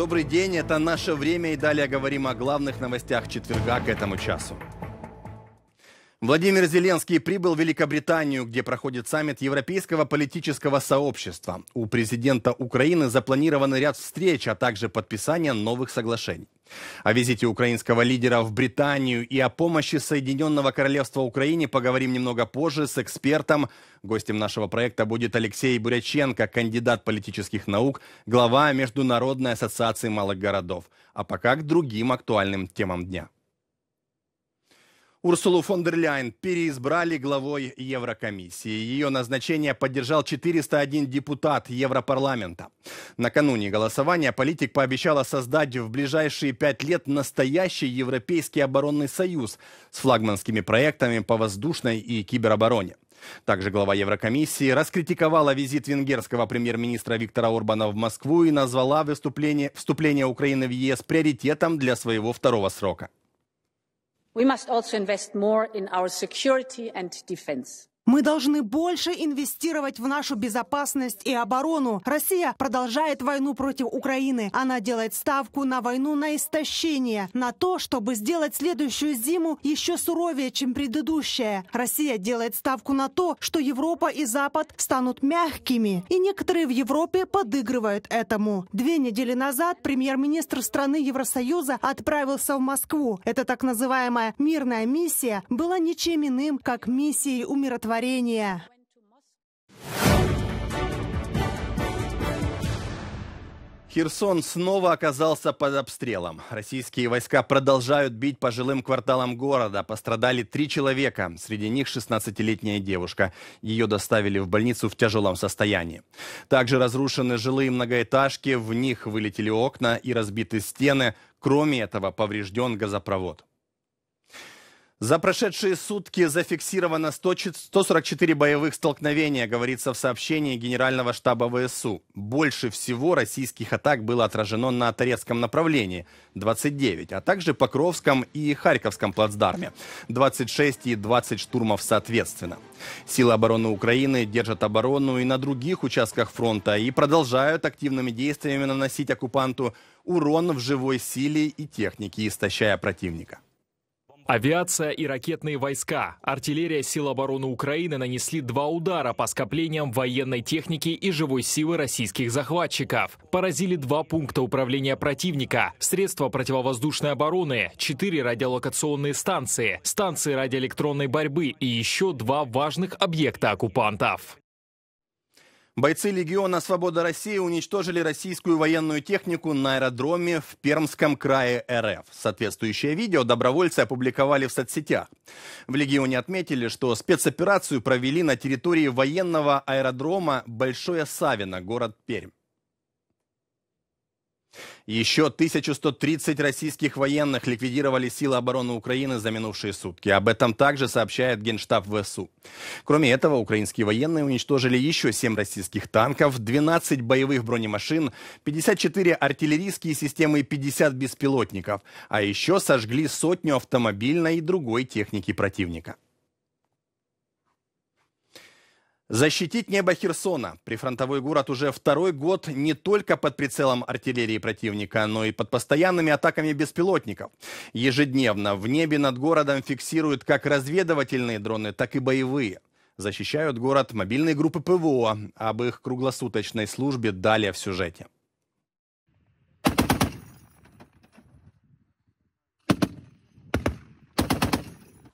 Добрый день, это «Наше время» и далее говорим о главных новостях четверга к этому часу. Владимир Зеленский прибыл в Великобританию, где проходит саммит Европейского политического сообщества. У президента Украины запланирован ряд встреч, а также подписание новых соглашений. О визите украинского лидера в Британию и о помощи Соединенного Королевства Украине поговорим немного позже с экспертом. Гостем нашего проекта будет Алексей Буряченко, кандидат политических наук, глава Международной ассоциации малых городов. А пока к другим актуальным темам дня. Урсулу фон дер Ляйен переизбрали главой Еврокомиссии. Ее назначение поддержал 401 депутат Европарламента. Накануне голосования политик пообещала создать в ближайшие пять лет настоящий Европейский оборонный союз с флагманскими проектами по воздушной и киберобороне. Также глава Еврокомиссии раскритиковала визит венгерского премьер-министра Виктора Орбана в Москву и назвала выступление, вступление Украины в ЕС приоритетом для своего второго срока. we must also invest more in our security and defence. Мы должны больше инвестировать в нашу безопасность и оборону. Россия продолжает войну против Украины. Она делает ставку на войну на истощение, на то, чтобы сделать следующую зиму еще суровее, чем предыдущая. Россия делает ставку на то, что Европа и Запад станут мягкими, и некоторые в Европе подыгрывают этому. Две недели назад премьер-министр страны Евросоюза отправился в Москву. Эта так называемая мирная миссия была ничем иным, как миссией умиротворения творения. Херсон снова оказался под обстрелом. Российские войска продолжают бить по жилым кварталам города. Пострадали три человека, среди них 16-летняя девушка. Ее доставили в больницу в тяжелом состоянии. Также разрушены жилые многоэтажки, в них вылетели окна и разбиты стены. Кроме этого, поврежден газопровод. За прошедшие сутки зафиксировано 144 боевых столкновения, говорится в сообщении Генерального штаба ВСУ. Больше всего российских атак было отражено на Торецком направлении – 29, а также Покровском и Харьковском плацдарме – 26 и 20 штурмов соответственно. Силы обороны Украины держат оборону и на других участках фронта и продолжают активными действиями наносить оккупанту урон в живой силе и технике, истощая противника. Авиация и ракетные войска, артиллерия сил обороны Украины нанесли два удара по скоплениям военной техники и живой силы российских захватчиков. Поразили два пункта управления противника, средства противовоздушной обороны, четыре радиолокационные станции, станции радиоэлектронной борьбы и еще два важных объекта оккупантов. Бойцы легиона «Свобода России» уничтожили российскую военную технику на аэродроме в Пермском крае РФ. Соответствующее видео добровольцы опубликовали в соцсетях. В легионе отметили, что спецоперацию провели на территории военного аэродрома Большое Савино, город Пермь. Еще 1130 российских военных ликвидировали силы обороны Украины за минувшие сутки. Об этом также сообщает Генштаб ВСУ. Кроме этого, украинские военные уничтожили еще 7 российских танков, 12 боевых бронемашин, 54 артиллерийские системы и 50 беспилотников. А еще сожгли сотню автомобильной и другой техники противника. Защитить небо Херсона. Прифронтовой город уже второй год не только под прицелом артиллерии противника, но и под постоянными атаками беспилотников. Ежедневно в небе над городом фиксируют как разведывательные дроны, так и боевые. Защищают город мобильные группы ПВО. Об их круглосуточной службе далее в сюжете.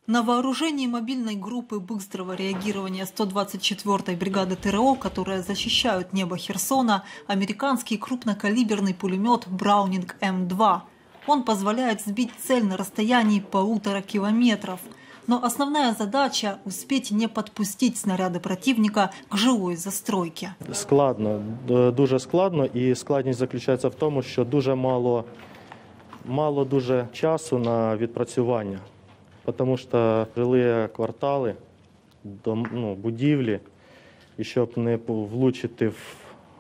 На вооружении мобильной группы быстрого реагирования 124-й бригады ТРО, которая защищает небо Херсона, американский крупнокалиберный пулемет «Браунинг М2». Он позволяет сбить цель на расстоянии полутора километров. Но основная задача – успеть не подпустить снаряды противника к жилой застройке. Складно, дуже складно. и складність заключається в тому, що дуже мало, мало дуже часу на відпрацювання потому что жилые кварталы, дом, ну, будівлі, еще щоб не влучить в,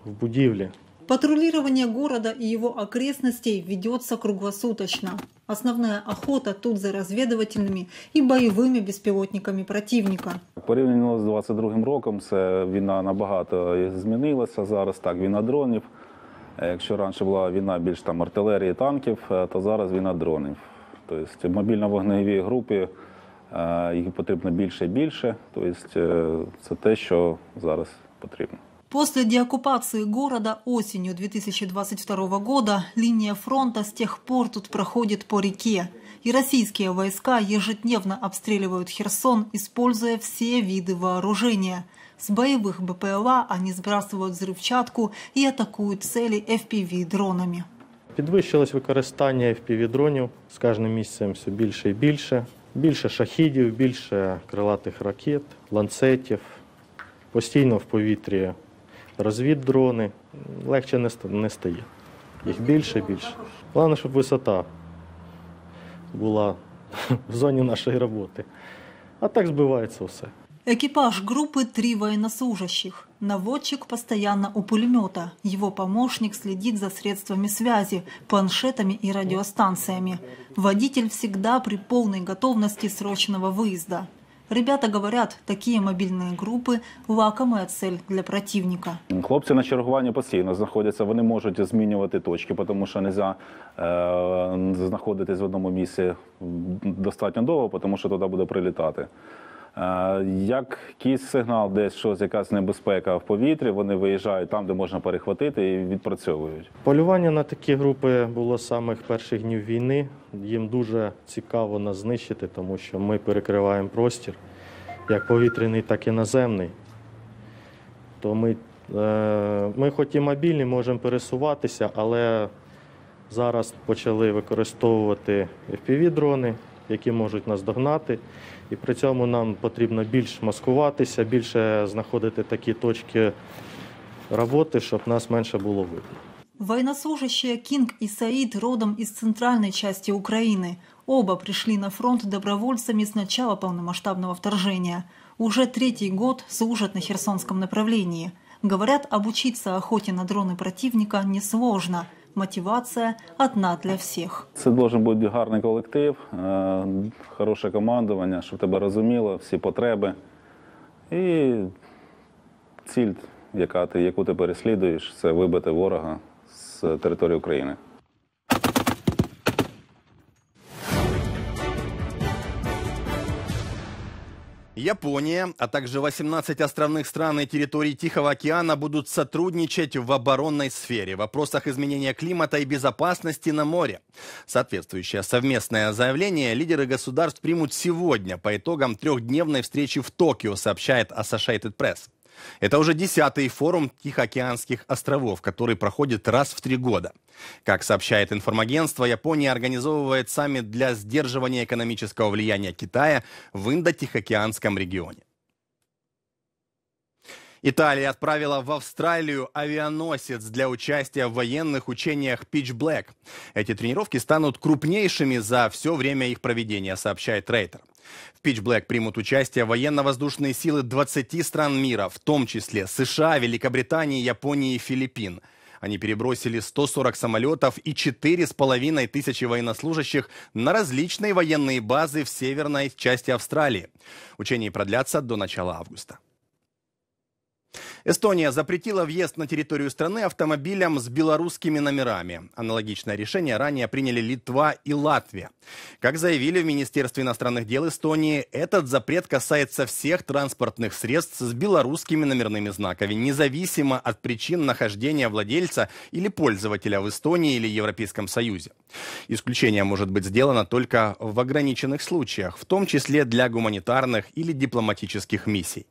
в будівлі. Патрулирование города и его окрестностей ведется круглосуточно. Основная охота тут за разведывательными и боевыми беспилотниками противника. Порівняно з 22 роком, це війна набагато змінилася. Зараз так война дронов. Если раньше была война больше там артилерії, танков, то зараз война дронов. Тобто мобільно-вогневі групи їх потрібно більше і більше. Тобто це те, що зараз потрібно. После деоккупации города осенью 2022 года линия фронта с тех пор тут проходит по реке. И российские войска ежедневно обстреливают Херсон, используя все виды вооружения. С боевых БПЛА они сбрасывают взрывчатку и атакуют цели FPV-дронами. Підвищилось використання FPV-дронів з кожним місцем все більше і більше. Більше шахідів, більше крилатих ракет, ланцетів. Постійно в повітрі розвіддрони. Легше не стає. Їх більше і більше. Головне, щоб висота була в зоні нашої роботи. А так збивається все. Экипаж группы – три военнослужащих. Наводчик постоянно у пулемета. Его помощник следит за средствами связи, планшетами и радиостанциями. Водитель всегда при полной готовности срочного выезда. Ребята говорят, такие мобильные группы лакомая цель для противника. Хлопцы на чергуванні постійно знаходяться. Вони можуть змінювати точки, потому что не можна е, в одном месте достаточно долго, потому что туда буде прилетать. Як якийсь сигнал, десь щось якась небезпека в повітрі, вони виїжджають там, де можна перехватити, і відпрацьовують. Полювання на такі групи було з самих перших днів війни. Їм дуже цікаво нас знищити, тому що ми перекриваємо простір як повітряний, так і наземний. То ми, е, ми хоч і мобільні, можемо пересуватися, але зараз почали використовувати fpv дрони які можуть нас догнати. і при цьому нам потрібно більш маскуватися, більше знаходити такі точки роботи, щоб нас менше було видно. Военнослужащие Кинг и Саид родом из центральной части Украины. Оба пришли на фронт добровольцами с начала полномасштабного вторжения. Уже третий год служат на Херсонском направлении. Говорят, обучиться охоте на дроны противника несложно. мотивация одна для всіх. Це должен бути гарний колектив, е, хороше командування, щоб тебе розуміло, всі потреби і ціль, яка ти яку ти переслідуєш, це вибити ворога з території України. Япония, а также 18 островных стран и территорий Тихого океана будут сотрудничать в оборонной сфере, в вопросах изменения климата и безопасности на море. Соответствующее совместное заявление лидеры государств примут сегодня по итогам трехдневной встречи в Токио, сообщает Associated Press. Это уже десятый форум Тихоокеанских островов, который проходит раз в три года. Как сообщает информагентство, Япония организовывает саммит для сдерживания экономического влияния Китая в Индо-Тихоокеанском регионе. Италия отправила в Австралию авианосец для участия в военных учениях Pitch Black. Эти тренировки станут крупнейшими за все время их проведения, сообщает Рейтер. В Pitch Black примут участие военно-воздушные силы 20 стран мира, в том числе США, Великобритании, Японии и Филиппин. Они перебросили 140 самолетов и 4,5 тысячи военнослужащих на различные военные базы в северной части Австралии. Учения продлятся до начала августа. Эстония запретила въезд на территорию страны автомобилям с белорусскими номерами. Аналогичное решение ранее приняли Литва и Латвия. Как заявили в Министерстве иностранных дел Эстонии, этот запрет касается всех транспортных средств с белорусскими номерными знаками, независимо от причин нахождения владельца или пользователя в Эстонии или Европейском Союзе. Исключение может быть сделано только в ограниченных случаях, в том числе для гуманитарных или дипломатических миссий.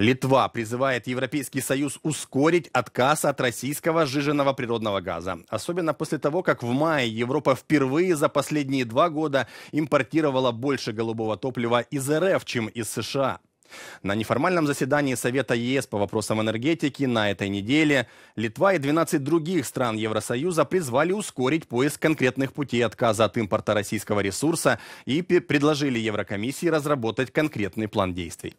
Литва призывает Европейский Союз ускорить отказ от российского сжиженного природного газа. Особенно после того, как в мае Европа впервые за последние два года импортировала больше голубого топлива из РФ, чем из США. На неформальном заседании Совета ЕС по вопросам энергетики на этой неделе Литва и 12 других стран Евросоюза призвали ускорить поиск конкретных путей отказа от импорта российского ресурса и предложили Еврокомиссии разработать конкретный план действий.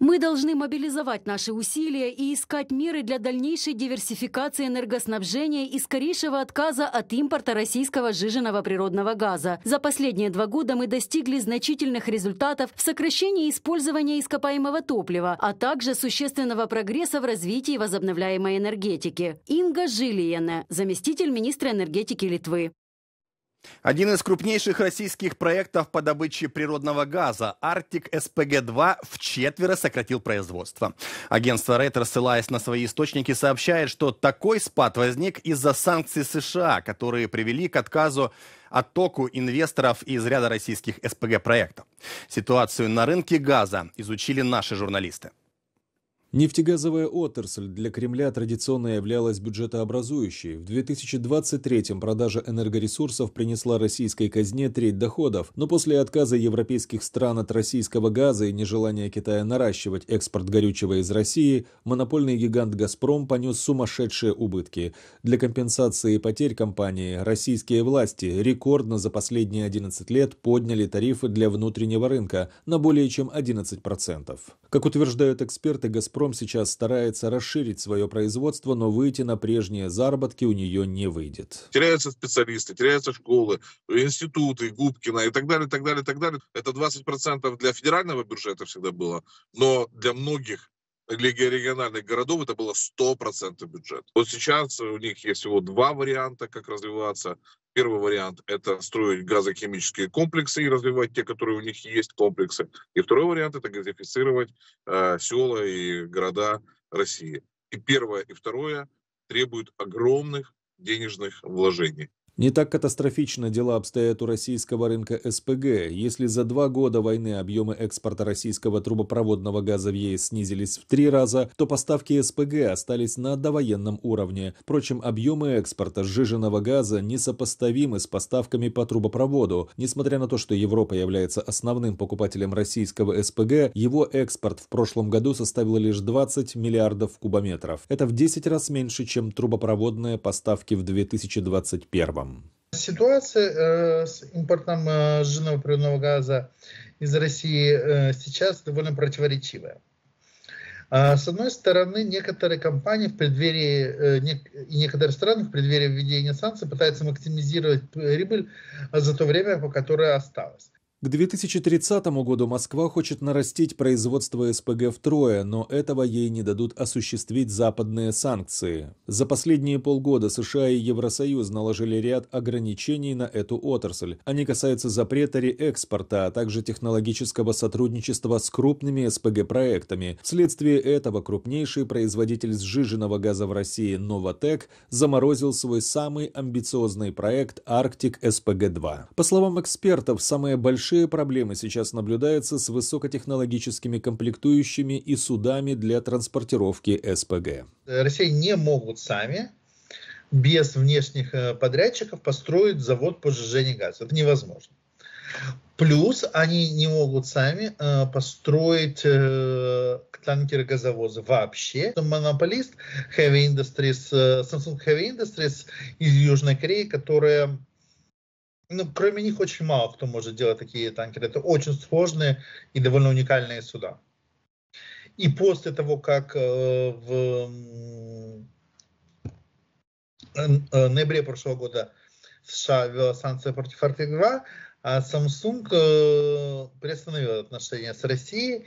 Мы должны мобилизовать наши усилия и искать меры для дальнейшей диверсификации энергоснабжения и скорейшего отказа от импорта российского сжиженного природного газа. За последние два года мы достигли значительных результатов в сокращении использования ископаемого топлива, а также существенного прогресса в развитии возобновляемой энергетики. Инга Жилиене, заместитель министра энергетики Литвы. Один из крупнейших российских проектов по добыче природного газа «Арктик СПГ-2» в четверо сократил производство. Агентство Рейтер, ссылаясь на свои источники, сообщает, что такой спад возник из-за санкций США, которые привели к отказу оттоку инвесторов из ряда российских СПГ-проектов. Ситуацию на рынке газа изучили наши журналисты. Нефтегазовая отрасль для Кремля традиционно являлась бюджетообразующей. В 2023-м продажа энергоресурсов принесла российской казне треть доходов, но после отказа европейских стран от российского газа и нежелания Китая наращивать экспорт горючего из России, монопольный гигант «Газпром» понес сумасшедшие убытки. Для компенсации потерь компании российские власти рекордно за последние 11 лет подняли тарифы для внутреннего рынка на более чем 11%. Как утверждают эксперты, «Газпром» «Газпром» сейчас старается расширить свое производство, но выйти на прежние заработки у нее не выйдет. Теряются специалисты, теряются школы, институты, Губкина и так далее, так далее, так далее. Это 20% для федерального бюджета всегда было, но для многих региональных городов это было 100% бюджет. Вот сейчас у них есть всего два варианта, как развиваться. Первый вариант – это строить газохимические комплексы и развивать те, которые у них есть, комплексы. И второй вариант – это газифицировать э, села и города России. И первое, и второе требуют огромных денежных вложений. Не так катастрофично дела обстоят у российского рынка СПГ. Если за два года войны объемы экспорта российского трубопроводного газа в ЕС снизились в три раза, то поставки СПГ остались на довоенном уровне. Впрочем, объемы экспорта сжиженного газа несопоставимы с поставками по трубопроводу. Несмотря на то, что Европа является основным покупателем российского СПГ, его экспорт в прошлом году составил лишь 20 миллиардов кубометров. Это в 10 раз меньше, чем трубопроводные поставки в 2021 вам? Ситуация э, с импортом э, жирного природного газа из России э, сейчас довольно противоречивая. А, с одной стороны, некоторые компании в преддверии, э, и некоторые страны в преддверии введения санкций пытаются максимизировать прибыль за то время, по которое осталось. К 2030 году Москва хочет нарастить производство СПГ втрое, но этого ей не дадут осуществить западные санкции. За последние полгода США и Евросоюз наложили ряд ограничений на эту отрасль. Они касаются запрета реэкспорта, а также технологического сотрудничества с крупными СПГ-проектами. Вследствие этого крупнейший производитель сжиженного газа в России «Новотек» заморозил свой самый амбициозный проект «Арктик СПГ-2». По словам экспертов, самые большие большие проблемы сейчас наблюдаются с высокотехнологическими комплектующими и судами для транспортировки СПГ. Э, Россия не могут сами без внешних э, подрядчиков построить завод по сжижению газа. Это невозможно. Плюс они не могут сами э, построить э, танкеры газовозы вообще. Монополист Heavy Industries, э, Samsung Heavy Industries из Южной Кореи, которая ну, кроме них очень мало кто может делать такие танкеры. Это очень сложные и довольно уникальные суда. И после того, как э, в э, э, ноябре прошлого года США ввела санкции против Арти-2, а Samsung э, приостановил отношения с Россией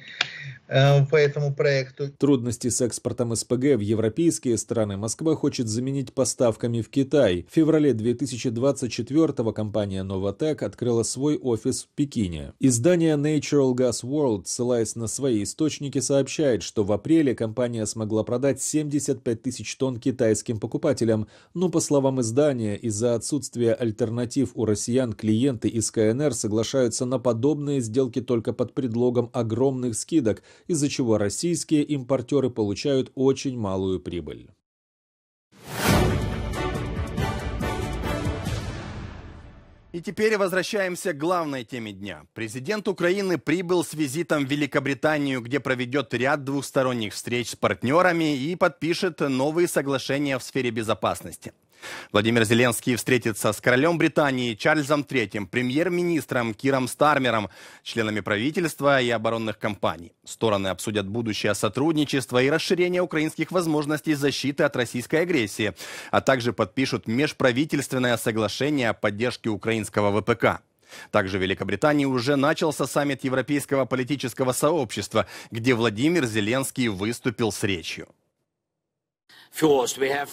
э, по этому проекту. Трудности с экспортом СПГ в европейские страны Москва хочет заменить поставками в Китай. В феврале 2024 компания Novatec открыла свой офис в Пекине. Издание Natural Gas World, ссылаясь на свои источники, сообщает, что в апреле компания смогла продать 75 тысяч тонн китайским покупателям, но, по словам издания, из-за отсутствия альтернатив у россиян клиенты искают КНР соглашаются на подобные сделки только под предлогом огромных скидок, из-за чего российские импортеры получают очень малую прибыль. И теперь возвращаемся к главной теме дня. Президент Украины прибыл с визитом в Великобританию, где проведет ряд двухсторонних встреч с партнерами и подпишет новые соглашения в сфере безопасности. Владимир Зеленский встретится с королем Британии Чарльзом III, премьер-министром Киром Стармером, членами правительства и оборонных компаний. Стороны обсудят будущее сотрудничества и расширение украинских возможностей защиты от российской агрессии, а также подпишут межправительственное соглашение о поддержке украинского ВПК. Также в Великобритании уже начался саммит Европейского политического сообщества, где Владимир Зеленский выступил с речью. First, we have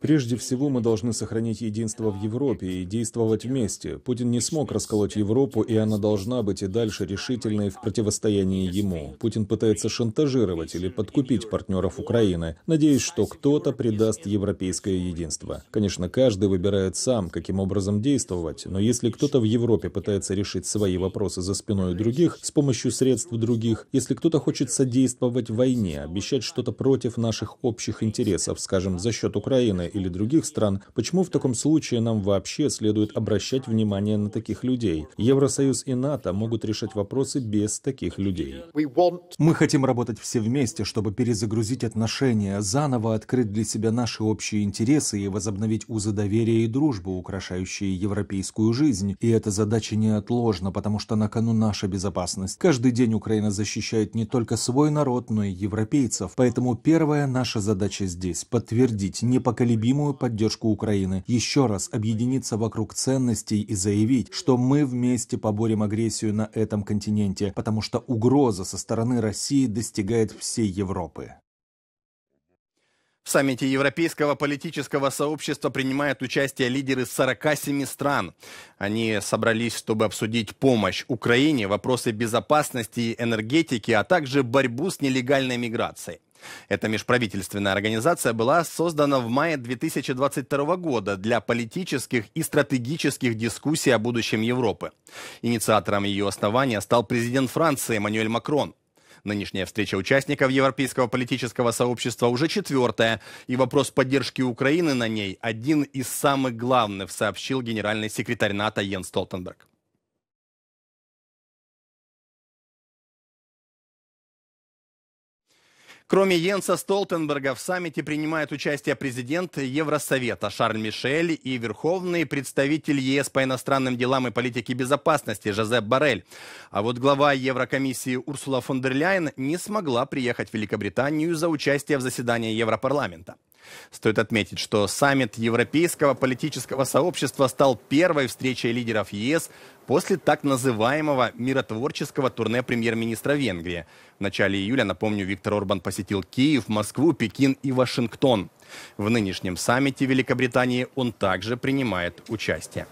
Прежде всего, мы должны сохранить единство в Европе и действовать вместе. Путин не смог расколоть Европу, и она должна быть и дальше решительной в противостоянии ему. Путин пытается шантажировать или подкупить партнеров Украины, надеясь, что кто-то придаст европейское единство. Конечно, каждый выбирает сам, каким образом действовать, но если кто-то в Европе пытается решить свои вопросы за спиной других, с помощью средств других, если кто-то хочет содействовать войне, обещать что-то против наших общих интересов, скажем, за счет Украины, или других стран, почему в таком случае нам вообще следует обращать внимание на таких людей? Евросоюз и НАТО могут решать вопросы без таких людей. Мы хотим работать все вместе, чтобы перезагрузить отношения, заново открыть для себя наши общие интересы и возобновить узы доверия и дружбы, украшающие европейскую жизнь. И эта задача неотложна, потому что на кону наша безопасность. Каждый день Украина защищает не только свой народ, но и европейцев. Поэтому первая наша задача здесь – подтвердить непоколебимость непоколебимую поддержку Украины, еще раз объединиться вокруг ценностей и заявить, что мы вместе поборем агрессию на этом континенте, потому что угроза со стороны России достигает всей Европы. В саммите Европейского политического сообщества принимают участие лидеры 47 стран. Они собрались, чтобы обсудить помощь Украине, вопросы безопасности и энергетики, а также борьбу с нелегальной миграцией. Эта межправительственная организация была создана в мае 2022 года для политических и стратегических дискуссий о будущем Европы. Инициатором ее основания стал президент Франции Эммануэль Макрон. Нынешняя встреча участников европейского политического сообщества уже четвертая, и вопрос поддержки Украины на ней один из самых главных, сообщил генеральный секретарь НАТО Йен Столтенберг. Кроме Йенса Столтенберга в саммите принимают участие президент Евросовета Шарль Мишель и верховный представитель ЕС по иностранным делам и политике безопасности Жозеп Барель. А вот глава Еврокомиссии Урсула фон дер Ляйен не смогла приехать в Великобританию за участие в заседании Европарламента. Стоит отметить, что саммит Европейского политического сообщества стал первой встречей лидеров ЕС после так называемого миротворческого турне премьер-министра Венгрии. В начале июля, напомню, Виктор Орбан посетил Киев, Москву, Пекин и Вашингтон. В нынешнем саммите Великобритании он также принимает участие.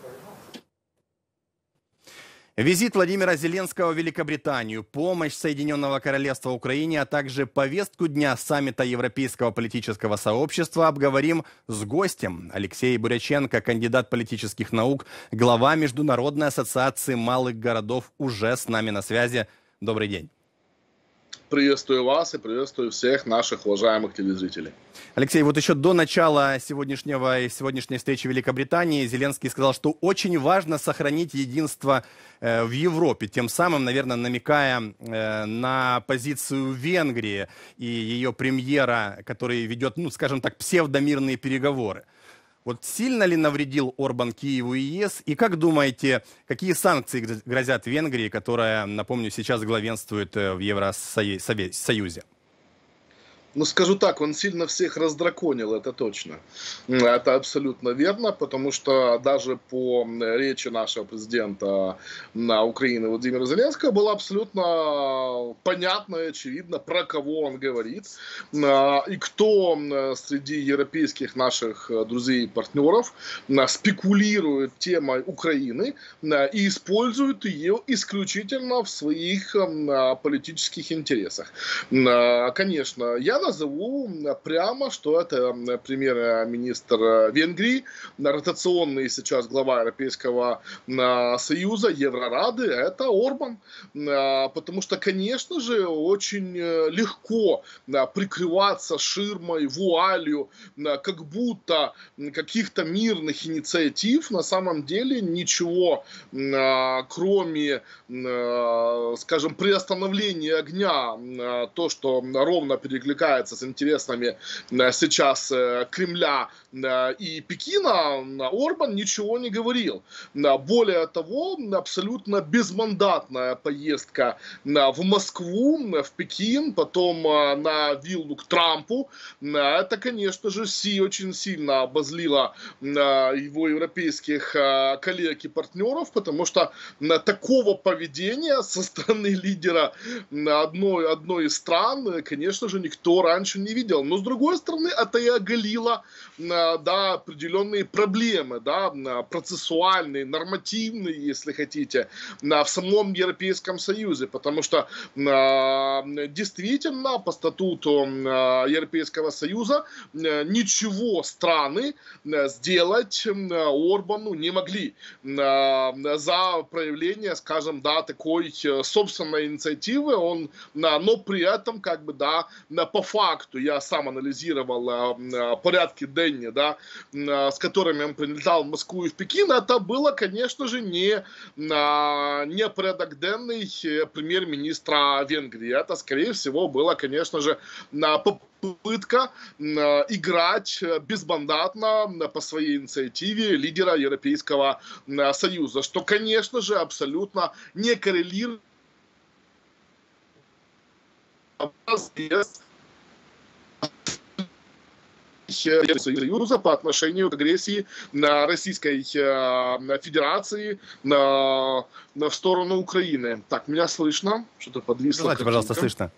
Визит Владимира Зеленского в Великобританию, помощь Соединенного Королевства Украине, а также повестку дня саммита Европейского политического сообщества обговорим с гостем Алексей Буряченко, кандидат политических наук, глава Международной ассоциации малых городов, уже с нами на связи. Добрый день. Приветствую вас и приветствую всех наших уважаемых телезрителей. Алексей, вот еще до начала сегодняшнего сегодняшней встречи в Великобритании Зеленский сказал, что очень важно сохранить единство э, в Европе, тем самым, наверное, намекая э, на позицию Венгрии и ее премьера, который ведет, ну, скажем так, псевдомирные переговоры. Вот сильно ли навредил Орбан Киеву и ЕС? И как думаете, какие санкции грозят Венгрии, которая, напомню, сейчас главенствует э, в Евросоюзе? ну, скажу так, он сильно всех раздраконил, это точно. Это абсолютно верно, потому что даже по речи нашего президента на Украины Владимира Зеленского было абсолютно понятно и очевидно, про кого он говорит а, и кто среди европейских наших э, друзей и партнеров спекулирует темой Украины и использует ее исключительно в своих а, политических интересах. А, конечно, я назову прямо, что это премьер-министр э, э, Венгрии, ротационный сейчас глава Европейского э, Союза, Еврорады, это Орбан. Потому что, конечно же, очень легко прикрываться ширмой, вуалью, как будто каких-то мирных инициатив на самом деле ничего, кроме, скажем, приостановления огня, то, что ровно перекликается пересекается с интересами э, сейчас э, Кремля э, и Пекина, Орбан ничего не говорил. Более того, абсолютно безмандатная поездка в Москву, в Пекин, потом на виллу к Трампу. Это, конечно же, Си очень сильно обозлило его европейских коллег и партнеров, потому что такого поведения со стороны лидера одной, одной из стран, конечно же, никто раньше не видел. Но с другой стороны, это и оголило Э, да, определенные проблемы, да, процессуальные, нормативные, если хотите, в самом Европейском Союзе, потому что э, действительно по статуту э, Европейского Союза ничего страны сделать Орбану не могли за проявление, скажем, да, такой собственной инициативы, он, но при этом, как бы, да, по факту, я сам анализировал порядки Д Шэнье, да, а, с которыми он прилетал в Москву и в Пекин, это было, конечно же, не, а, не предогденный денный э, премьер-министра Венгрии. Это, скорее всего, было, конечно же, а, попытка играть э, безбандатно по своей инициативе лидера Европейского Союза, что, конечно же, абсолютно не коррелирует с Союза ну, по отношению к агрессии на Российской э, Федерации на, на сторону Украины. Так, меня слышно? Что-то подвисло. Давайте, картинка. пожалуйста, слышно.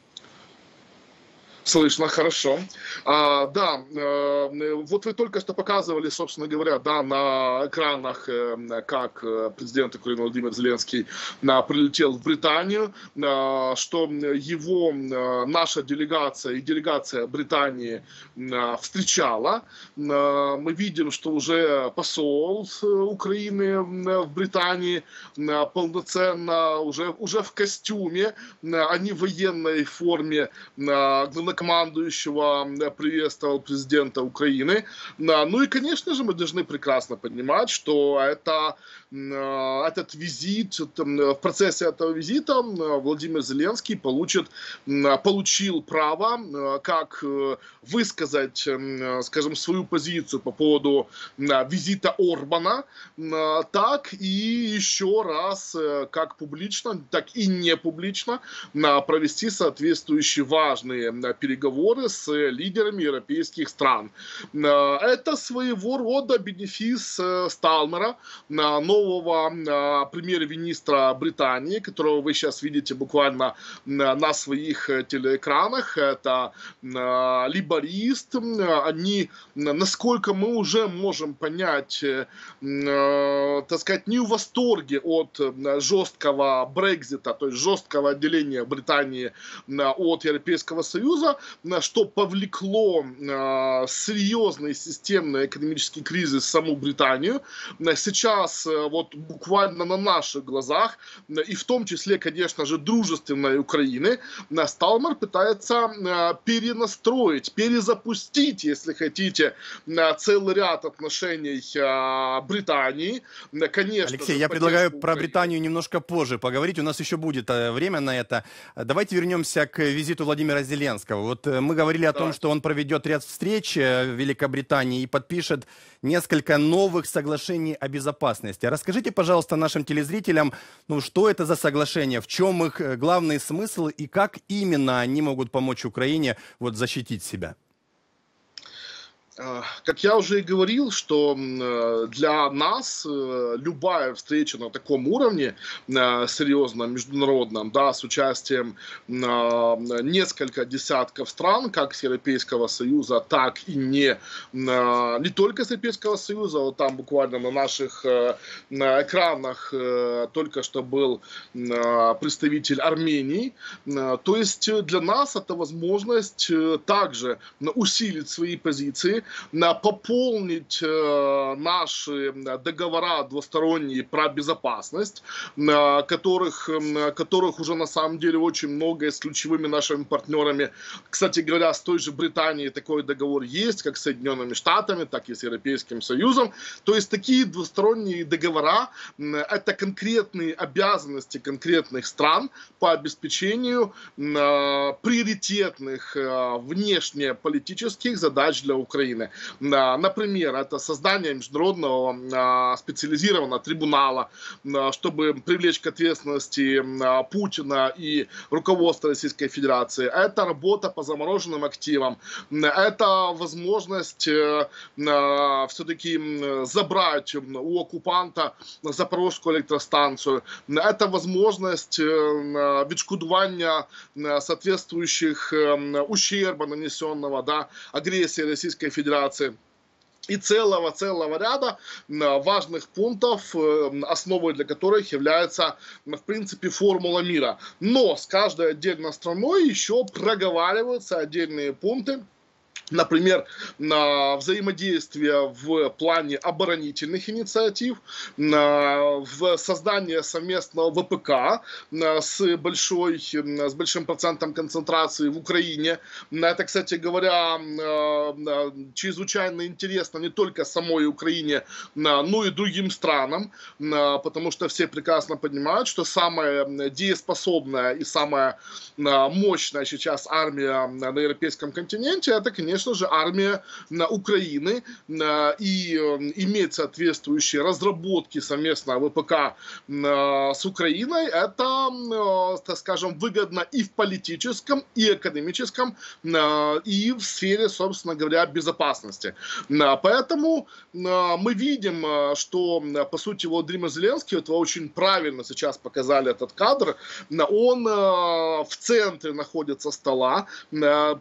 Слышно, хорошо. А, да, э, вот вы только что показывали, собственно говоря, да, на экранах, э, как э, президент Украины Владимир Зеленский на э, прилетел в Британию, э, что его э, наша делегация и делегация Британии э, встречала. Э, мы видим, что уже посол Украины э, в Британии э, полноценно уже, уже в костюме, э, а в военной форме э, главнокомандующего приветствовал президента Украины. Ну и, конечно же, мы должны прекрасно понимать, что это, э, этот визит, э, в процессе этого визита э, Владимир Зеленский получит, получил право как высказать, скажем, свою позицию по поводу визита Орбана, так и еще раз, как публично, так и не публично, провести соответствующие важные переговоры с э, лидерами европейских стран. Э, это своего рода бенефис э, Сталмера, нового премьер-министра Британии, которого вы сейчас видите буквально на своих телеэкранах. Это либорист. Они, насколько мы уже можем понять, так сказать, не в восторге от жесткого Брекзита, то есть жесткого отделения Британии от Европейского Союза, Путина, что повлекло а, серьезный системный экономический кризис в саму Британию. А, сейчас а, вот буквально на наших глазах, и в том числе, конечно же, дружественной Украины, Сталмер пытается перенастроить, перезапустить, если хотите, целый ряд отношений Британии. Конечно, Алексей, я предлагаю про Британию немножко позже поговорить. У нас еще будет э, время на это. Давайте вернемся к визиту Владимира Зеленского вот э, мы говорили о да. том, что он проведет ряд встреч э, в Великобритании и подпишет несколько новых соглашений о безопасности. Расскажите, пожалуйста, нашим телезрителям, ну что это за соглашения, в чем их э, главный смысл и как именно они могут помочь Украине вот защитить себя? А, как я уже и говорил, что э, для нас э, любая встреча на таком уровне, э, серьезном, международном, да, с участием несколько десятков стран, как с Европейского Союза, так и не, не только с Европейского Союза, вот там буквально на наших на экранах только что был представитель Армении. То есть для нас это возможность также усилить свои позиции, страны, пополнить э, наши э, договора двусторонние про безопасность, э, которых, которых уже на самом деле очень много и с ключевыми нашими партнерами. Кстати говоря, с той же Британией такой договор есть, как с Соединенными Штатами, так и с Европейским Союзом. То есть такие двусторонние договора – это конкретные обязанности конкретных стран по обеспечению приоритетных внешнеполитических задач для Украины. Украины. Например, это создание международного а, специализированного трибунала, а, чтобы привлечь к ответственности а, Путина и руководство Российской Федерации. Это работа по замороженным активам. Это возможность э, все-таки забрать у оккупанта Запорожскую электростанцию, это возможность э, відшкодування соответствующих ущерба, нанесенного да, агресії Российской Федерации. Федерации и целого-целого ряда важных пунктов, э, основой для которых является, в принципе, формула мира. Но с каждой отдельной страной еще проговариваются отдельные пункты, например, взаимодействие в плане оборонительных инициатив, в создание совместного ВПК с, большой, с большим процентом концентрации в Украине. Это, кстати говоря, чрезвычайно интересно не только самой Украине, но и другим странам, потому что все прекрасно понимают, что самая дееспособная и самая мощная сейчас армия на европейском континенте – это, конечно же, армия на э, Украины э, и э, иметь соответствующие разработки совместно ВПК с Украиной, это, так скажем, выгодно и в политическом, и экономическом, и в сфере, собственно говоря, безопасности. Поэтому мы видим, что, по сути, Дрима Зеленский, вот вы очень правильно сейчас показали этот кадр, он в центре находится стола,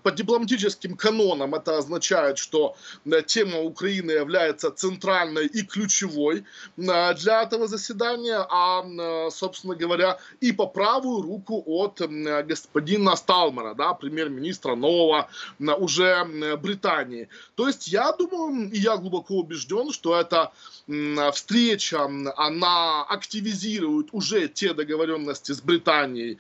по дипломатическим канонам Вашингтоном, это означает, что э, тема Украины является центральной и ключевой э, для этого заседания, а, э, собственно говоря, и по правую руку от господина Сталмера, да, премьер-министра нового уже Британии. То есть я думаю, и я глубоко убежден, что эта встреча, она активизирует уже те договоренности с Британией,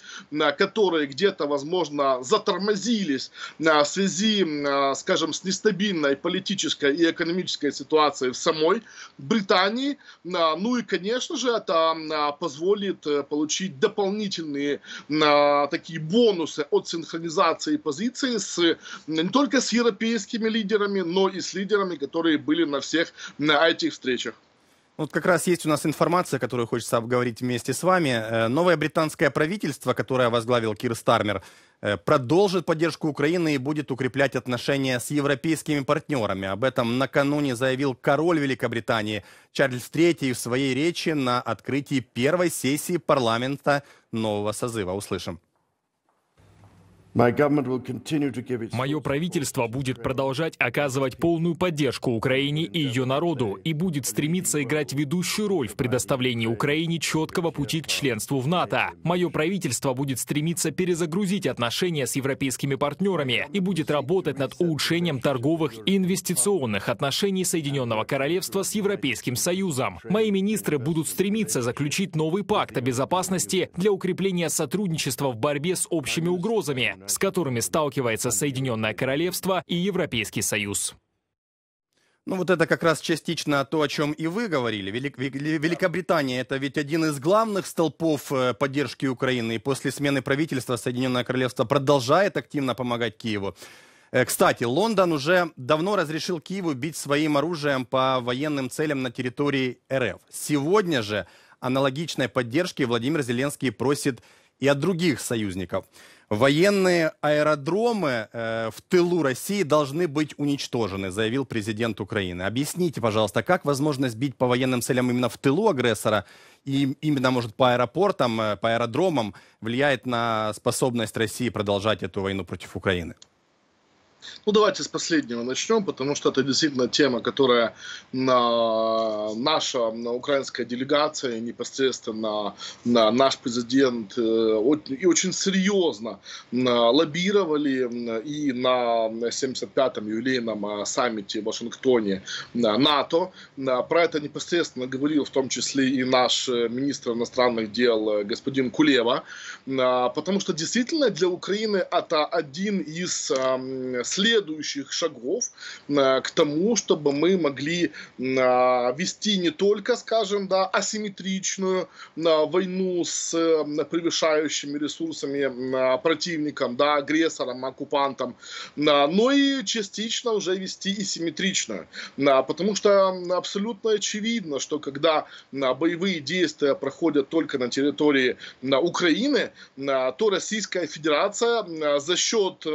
которые где-то, возможно, затормозились в связи Э, скажем, с нестабильной политической и экономической ситуацией в самой Британии. Э, ну и, конечно же, это э, позволит получить дополнительные такие бонусы от синхронизации позиции с, не только с европейскими лидерами, но и с лидерами, которые были на всех на этих встречах. Ну, вот как раз есть у нас информация, которую хочется обговорить вместе с вами. Э, новое британское правительство, которое возглавил Кир Стармер, э, продолжит поддержку Украины и будет укреплять отношения с европейскими партнерами. Об этом накануне заявил король Великобритании Чарльз III в своей речи на открытии первой сессии парламента нового созыва. Услышим. Мое правительство будет продолжать оказывать полную поддержку Украине и ее народу и будет стремиться играть ведущую роль в предоставлении Украине четкого пути к членству в НАТО. Мое правительство будет стремиться перезагрузить отношения с европейскими партнерами и будет работать над улучшением торговых и инвестиционных отношений Соединенного Королевства с Европейским Союзом. Мои министры будут стремиться заключить новый пакт о безопасности для укрепления сотрудничества в борьбе с общими угрозами, с которыми сталкивается Соединенное Королевство и Европейский Союз. Ну вот это как раз частично то, о чем и вы говорили. Великобритания это ведь один из главных столпов э, поддержки Украины. И после смены правительства Соединенное Королевство продолжает активно помогать Киеву. Э, кстати, Лондон уже давно разрешил Киеву бить своим оружием по военным целям на территории РФ. Сегодня же аналогичной поддержки Владимир Зеленский просит и от других союзников. Военные аэродромы э, в тылу России должны быть уничтожены, заявил президент Украины. Объясните, пожалуйста, как возможность бить по военным целям именно в тылу агрессора и именно, может, по аэропортам, э, по аэродромам влияет на способность России продолжать эту войну против Украины? Ну, давайте с последнего начнем, потому что это действительно тема, которая на наша на украинская делегация, непосредственно на наш президент э, и очень серьезно лоббировали и на 75-м юбилейном э, саммите в Вашингтоне НАТО. Про это непосредственно говорил в том числе и наш э, министр иностранных дел господин Кулева, а, потому что действительно для Украины это один из следующих шагов э, к тому, чтобы мы могли э, вести не только, скажем, да, асимметричную э, войну с превышающими ресурсами противником, да, агрессором, оккупантом, но и частично уже вести и симметричную. Потому что абсолютно очевидно, что когда боевые действия проходят только на территории Украины, то Российская Федерация за счет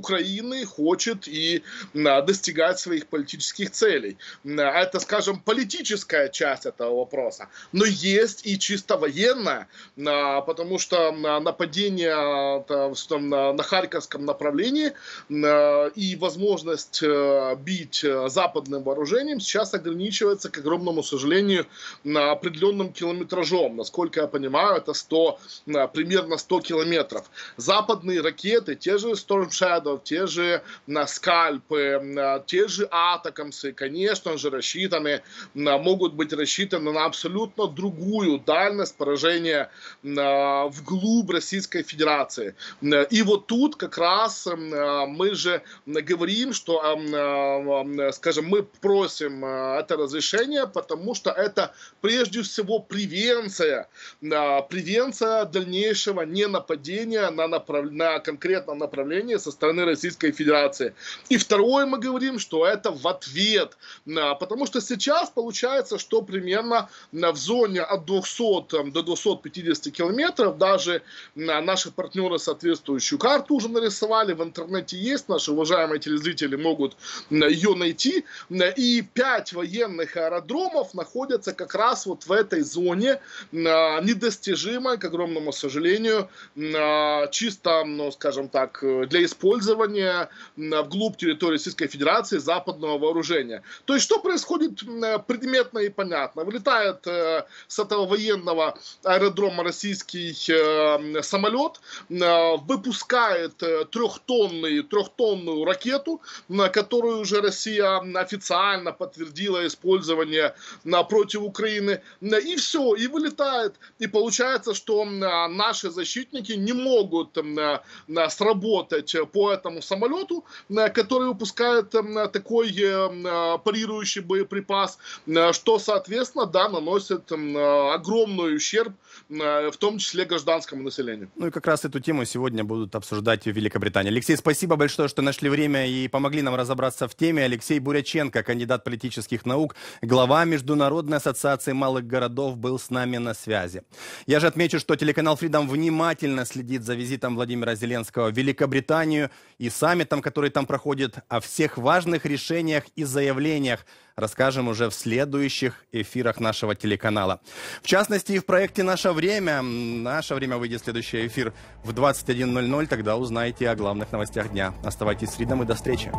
Украины хочет и а, достигать своих политических целей. А, это, скажем, политическая часть этого вопроса. Но есть и чисто военная, а, потому что нападение на Харьковском направлении и возможность э, бить э, западным вооружением сейчас ограничивается, к огромному сожалению, определенным километражом. Насколько я понимаю, это 100, примерно 100 километров. Западные ракеты, те же Storm Shadow, те же на скальпы, те же атакамсы, конечно же, рассчитаны, могут быть рассчитаны на абсолютно другую дальность поражения вглубь Российской Федерации. И вот тут как раз а, мы же говорим, что, а, а, скажем, мы просим это разрешение, потому что это прежде всего превенция, превенция дальнейшего ненападения на, направ... на конкретном направлении со стороны Российской Федерации администрации. И второе мы говорим, что это в ответ, а, потому что сейчас получается, что примерно а, в зоне от 200 до 250 километров даже а, наши партнеры соответствующую карту уже нарисовали, в интернете есть, наши уважаемые телезрители могут ее найти, и пять военных аэродромов находятся как раз вот в этой зоне, недостижимой, к огромному сожалению, чисто, ну, скажем так, для использования вглубь территории Российской Федерации западного вооружения. То есть что происходит э, предметно и понятно. Вылетает э, с этого военного аэродрома российский э, самолет, выпускает трехтонный, трехтонную ракету, на которую уже Россия официально подтвердила использование против Украины. И все, и вылетает. И получается, что наши защитники не могут сработать по этому самолету, Э, которые выпускают эм, такой э, э, парирующий боеприпас, что, соответственно, да, наносит эм, огромный ущерб, в том числе гражданскому населению. Ну и как раз эту тему сегодня будут обсуждать в Великобритании. Алексей, спасибо большое, что нашли время и помогли нам разобраться в теме. Алексей Буряченко, кандидат политических наук, глава Международной ассоциации малых городов, был с нами на связи. Я же отмечу, что телеканал Freedom внимательно следит за визитом Владимира Зеленского в Великобританию и саммитом, который которые там проходят, о всех важных решениях и заявлениях расскажем уже в следующих эфирах нашего телеканала. В частности, и в проекте «Наше время». «Наше время» выйдет следующий эфир в 21.00. Тогда узнаете о главных новостях дня. Оставайтесь с Ридом и до встречи.